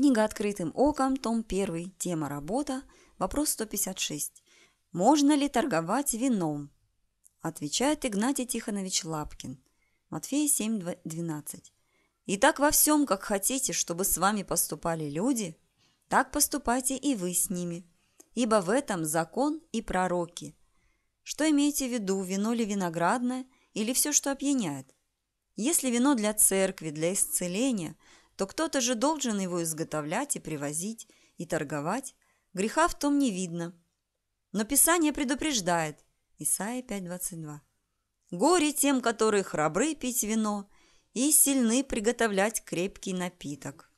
Книга «Открытым оком», том 1, тема «Работа», вопрос 156. «Можно ли торговать вином?» Отвечает Игнатий Тихонович Лапкин. Матфея 7:12. «Итак, во всем, как хотите, чтобы с вами поступали люди, так поступайте и вы с ними, ибо в этом закон и пророки». Что имеете в виду, вино ли виноградное или все, что опьяняет? Если вино для церкви, для исцеления – то кто-то же должен его изготовлять и привозить, и торговать. Греха в том не видно. Но Писание предупреждает. Исайя 5.22. Горе тем, которые храбры пить вино и сильны приготовлять крепкий напиток.